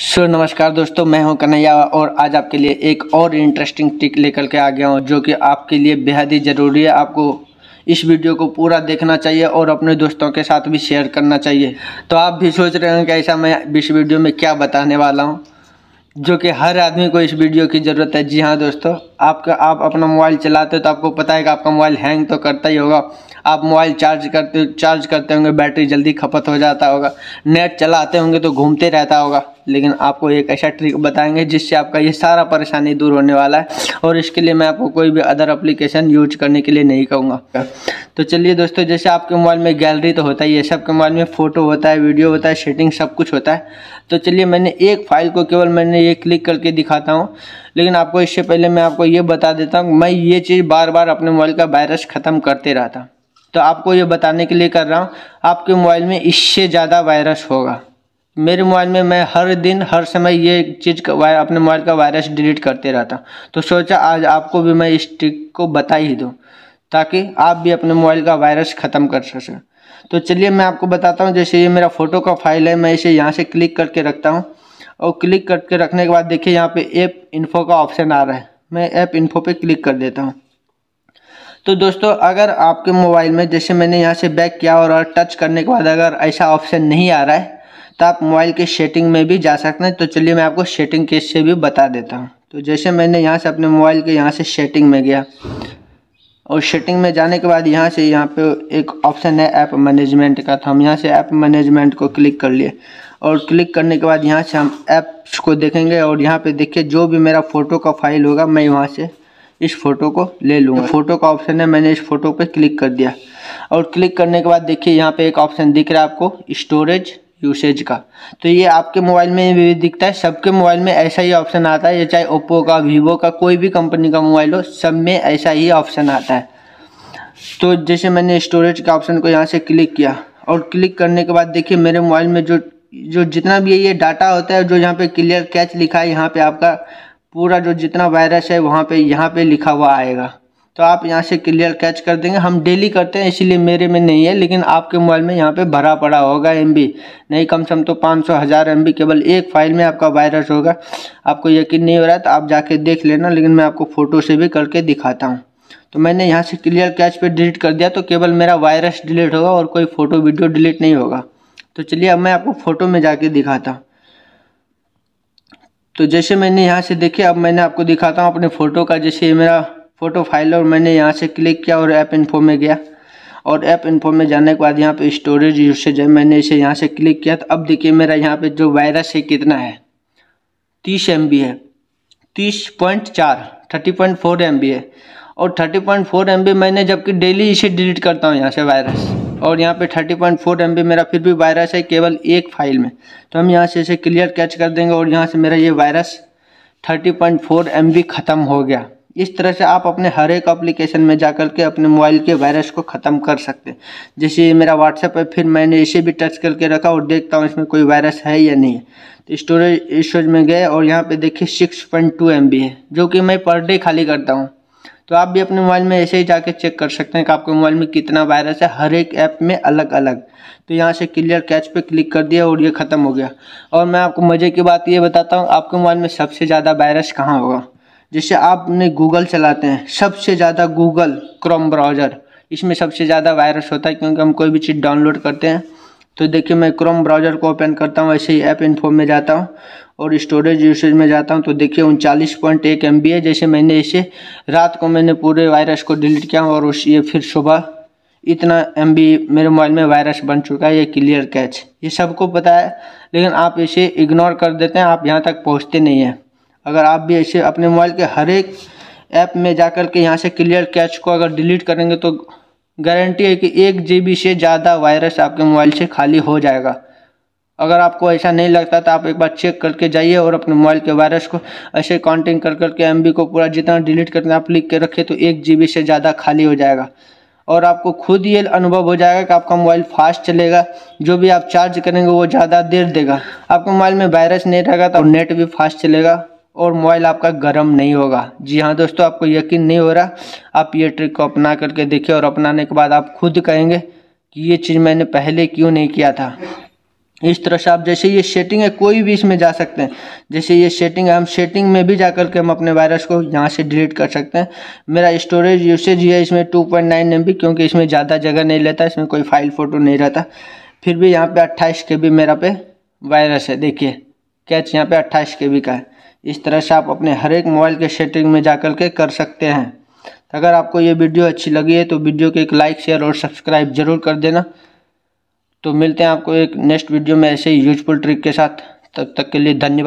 सो so, नमस्कार दोस्तों मैं हूं कन्हैया और आज आपके लिए एक और इंटरेस्टिंग ट्रिक लेकर के आ गया हूं जो कि आपके लिए बेहद ही ज़रूरी है आपको इस वीडियो को पूरा देखना चाहिए और अपने दोस्तों के साथ भी शेयर करना चाहिए तो आप भी सोच रहे हो कि ऐसा मैं इस वीडियो में क्या बताने वाला हूँ जो कि हर आदमी को इस वीडियो की ज़रूरत है जी हाँ दोस्तों आपका आप अपना मोबाइल चलाते हो तो आपको पता है कि आपका मोबाइल हैंग तो करता ही होगा आप मोबाइल चार्ज करते चार्ज करते होंगे बैटरी जल्दी खपत हो जाता होगा नेट चलाते होंगे तो घूमते रहता होगा लेकिन आपको एक ऐसा ट्रिक बताएंगे जिससे आपका ये सारा परेशानी दूर होने वाला है और इसके लिए मैं आपको कोई भी अदर अप्लीकेशन यूज करने के लिए नहीं कहूँगा तो चलिए दोस्तों जैसे आपके मोबाइल में गैलरी तो होता ही है सबके मोबाइल में फ़ोटो होता है वीडियो होता है शेटिंग सब कुछ होता है तो चलिए मैंने एक फ़ाइल को केवल मैंने ये क्लिक करके दिखाता हूँ लेकिन आपको इससे पहले मैं आपको ये बता देता हूँ मैं ये चीज़ बार बार अपने मोबाइल का वायरस ख़त्म करते रहता तो आपको ये बताने के लिए कर रहा हूँ आपके मोबाइल में इससे ज़्यादा वायरस होगा मेरे मोबाइल में मैं हर दिन हर समय ये चीज़ का अपने मोबाइल का वायरस डिलीट करते रहता तो सोचा आज आपको भी मैं इस ट्रिक को बता ही दूँ ताकि आप भी अपने मोबाइल का वायरस ख़त्म कर सकें तो चलिए मैं आपको बताता हूँ जैसे ये मेरा फ़ोटो का फाइल है मैं इसे यहाँ से क्लिक करके रखता हूँ और क्लिक करके रखने के बाद देखिए यहाँ पे ऐप इन्फो का ऑप्शन आ रहा है मैं ऐप इन्फो पे क्लिक कर देता हूँ तो दोस्तों अगर आपके मोबाइल में जैसे मैंने यहाँ से बैक किया और, और टच करने के बाद अगर ऐसा ऑप्शन नहीं आ रहा है तो आप मोबाइल के सेटिंग में भी जा सकते हैं तो चलिए मैं आपको सेटिंग के से भी बता देता हूँ तो जैसे मैंने यहाँ से अपने मोबाइल के यहाँ से सेटिंग में गया और सेटिंग में जाने के बाद यहाँ से यहाँ पे एक ऑप्शन है ऐप मैनेजमेंट का तो हम यहाँ से ऐप मैनेजमेंट को क्लिक कर लिए और क्लिक करने के बाद यहाँ से हम ऐप्स को देखेंगे और यहाँ पे देखिए जो भी मेरा फ़ोटो का फाइल होगा मैं वहाँ से इस फ़ोटो को ले लूँगा फ़ोटो तो का ऑप्शन है मैंने इस फ़ोटो पर क्लिक कर दिया और क्लिक करने के बाद देखिए यहाँ पर एक ऑप्शन दिख रहा है आपको स्टोरेज यूसेज का तो ये आपके मोबाइल में भी दिखता है सबके मोबाइल में ऐसा ही ऑप्शन आता है ये चाहे ओप्पो का वीवो का कोई भी कंपनी का मोबाइल हो सब में ऐसा ही ऑप्शन आता है तो जैसे मैंने स्टोरेज के ऑप्शन को यहाँ से क्लिक किया और क्लिक करने के बाद देखिए मेरे मोबाइल में जो जो जितना भी ये डाटा होता है जो यहाँ पे क्लियर कैच लिखा है यहाँ पे आपका पूरा जो जितना वायरस है वहाँ पे यहाँ पे लिखा हुआ आएगा तो आप यहाँ से क्लियर कैच कर देंगे हम डेली करते हैं इसीलिए मेरे में नहीं है लेकिन आपके मोबाइल में यहाँ पे भरा पड़ा होगा एम नहीं कम से कम तो पाँच सौ हज़ार एम केवल एक फ़ाइल में आपका वायरस होगा आपको यकीन नहीं हो रहा है तो आप जाके देख लेना लेकिन मैं आपको फ़ोटो से भी करके दिखाता हूँ तो मैंने यहाँ से क्लियर कैच पर डिलीट कर दिया तो केवल मेरा वायरस डिलीट होगा और कोई फ़ोटो वीडियो डिलीट नहीं होगा तो चलिए अब मैं आपको फ़ोटो में जा दिखाता हूँ तो जैसे मैंने यहाँ से देखे अब मैंने आपको दिखाता हूँ अपने फ़ोटो का जैसे मेरा फ़ोटो फाइल और मैंने यहाँ से क्लिक किया और ऐप इन्फो में गया और ऐप इन्फो में जाने के बाद यहाँ पे स्टोरेज यूसेज है मैंने इसे यहाँ से क्लिक किया तो अब देखिए मेरा यहाँ पे जो वायरस है कितना है तीस एम है तीस पॉइंट चार थर्टी पॉइंट फोर एम है और थर्टी पॉइंट फोर एम मैंने जबकि डेली इसे डिलीट करता हूँ यहाँ से वायरस और यहाँ पे थर्टी पॉइंट फोर एम मेरा फिर भी वायरस है केवल एक फाइल में तो हम यहाँ से इसे क्लियर कैच कर देंगे और यहाँ से मेरा ये virus thirty point four M ख़त्म हो गया इस तरह से आप अपने हर एक एप्लीकेशन में जा करके अपने मोबाइल के वायरस को ख़त्म कर सकते हैं जैसे ये मेरा व्हाट्सएप है फिर मैंने इसे भी टच करके रखा और देखता हूँ इसमें कोई वायरस है या नहीं तो स्टोरेज स्टोरेज में गए और यहाँ पे देखिए six point two M B है जो कि मैं पर डे खाली करता हूँ तो आप भी अपने मोबाइल में ऐसे ही जाके चेक कर सकते हैं कि आपके मोबाइल में कितना वायरस है हर एक ऐप में अलग अलग तो यहाँ से क्लियर कैच पे क्लिक कर दिया और ये ख़त्म हो गया और मैं आपको मज़े की बात ये बताता हूँ आपके मोबाइल में सबसे ज़्यादा वायरस कहाँ होगा जैसे आपने गूगल चलाते हैं सबसे ज़्यादा गूगल क्रोम ब्राउज़र इसमें सबसे ज़्यादा वायरस होता है क्योंकि हम कोई भी चीज़ डाउनलोड करते हैं तो देखिए मैं क्रोम ब्राउज़र को ओपन करता हूँ ऐसे ही ऐप इन्फो में जाता हूँ और स्टोरेज यूसेज में जाता हूँ तो देखिए उनचालीस पॉइंट एक एम है जैसे मैंने इसे रात को मैंने पूरे वायरस को डिलीट किया और उस ये फिर सुबह इतना एम मेरे मोबाइल में वायरस बन चुका है ये क्लियर कैच ये सबको पता है लेकिन आप इसे इग्नोर कर देते हैं आप यहाँ तक पहुँचते नहीं हैं अगर आप भी ऐसे अपने मोबाइल के हर एक ऐप में जा कर के यहाँ से क्लियर कैच को अगर डिलीट करेंगे तो गारंटी है कि एक जी से ज़्यादा वायरस आपके मोबाइल से खाली हो जाएगा अगर आपको ऐसा नहीं लगता तो आप एक बार चेक करके जाइए और अपने मोबाइल के वायरस को ऐसे काउंटिंग कर करके एम को पूरा जितना डिलीट करना आप लिख के रखें तो एक जी से ज़्यादा खाली हो जाएगा और आपको खुद ये अनुभव हो जाएगा कि आपका मोबाइल फास्ट चलेगा जो भी आप चार्ज करेंगे वो ज़्यादा देर देगा आपके मोबाइल में वायरस नहीं रहेगा तो नेट भी फास्ट चलेगा और मोबाइल आपका गर्म नहीं होगा जी हाँ दोस्तों आपको यकीन नहीं हो रहा आप ये ट्रिक को अपना करके देखिए और अपनाने के बाद आप खुद कहेंगे कि ये चीज़ मैंने पहले क्यों नहीं किया था इस तरह से आप जैसे ये सेटिंग है कोई भी इसमें जा सकते हैं जैसे ये सेटिंग है हम सेटिंग में भी जा कर के हम अपने वायरस को यहाँ से डिलीट कर सकते हैं मेरा स्टोरेज यूसेज ही है इसमें two point nine M B क्योंकि इसमें ज़्यादा जगह नहीं लेता इसमें कोई फाइल फ़ोटो नहीं रहता फिर भी यहाँ पे अट्ठाईस के बी मेरा पे वायरस है देखिए कैच यहाँ पर अट्ठाईस के बी का है इस तरह से आप अपने हर एक मोबाइल के सेटिंग में जा कर के कर सकते हैं तो अगर आपको ये वीडियो अच्छी लगी है तो वीडियो को एक लाइक शेयर और सब्सक्राइब ज़रूर कर देना तो मिलते हैं आपको एक नेक्स्ट वीडियो में ऐसे ही यूजफुल ट्रिक के साथ तब तक के लिए धन्यवाद